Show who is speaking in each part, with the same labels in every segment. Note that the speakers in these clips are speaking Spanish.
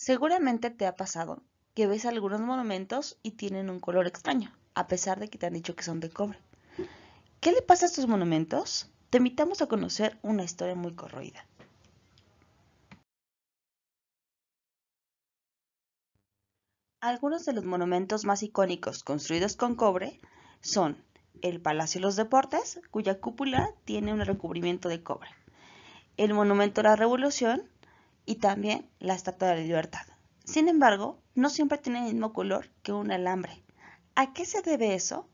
Speaker 1: Seguramente te ha pasado que ves algunos monumentos y tienen un color extraño, a pesar de que te han dicho que son de cobre. ¿Qué le pasa a estos monumentos? Te invitamos a conocer una historia muy corroída. Algunos de los monumentos más icónicos construidos con cobre son el Palacio de los Deportes, cuya cúpula tiene un recubrimiento de cobre, el Monumento a la Revolución, y también la Estatua de la Libertad. Sin embargo, no siempre tiene el mismo color que un alambre. ¿A qué se debe eso?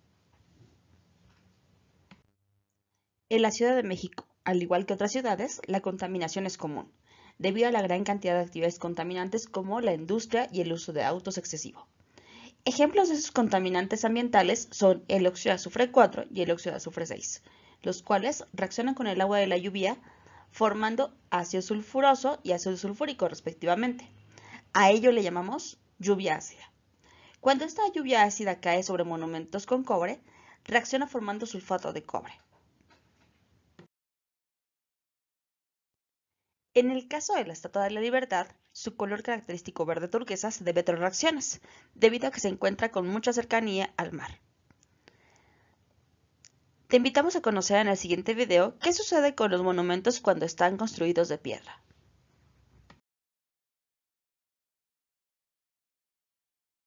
Speaker 1: En la Ciudad de México, al igual que otras ciudades, la contaminación es común, debido a la gran cantidad de actividades contaminantes como la industria y el uso de autos excesivo. Ejemplos de esos contaminantes ambientales son el óxido de azufre 4 y el óxido de azufre 6, los cuales reaccionan con el agua de la lluvia formando ácido sulfuroso y ácido sulfúrico respectivamente. A ello le llamamos lluvia ácida. Cuando esta lluvia ácida cae sobre monumentos con cobre, reacciona formando sulfato de cobre. En el caso de la Estatua de la Libertad, su color característico verde turquesa se debe a tres reacciones, debido a que se encuentra con mucha cercanía al mar. Te invitamos a conocer en el siguiente video qué sucede con los monumentos cuando están construidos de piedra.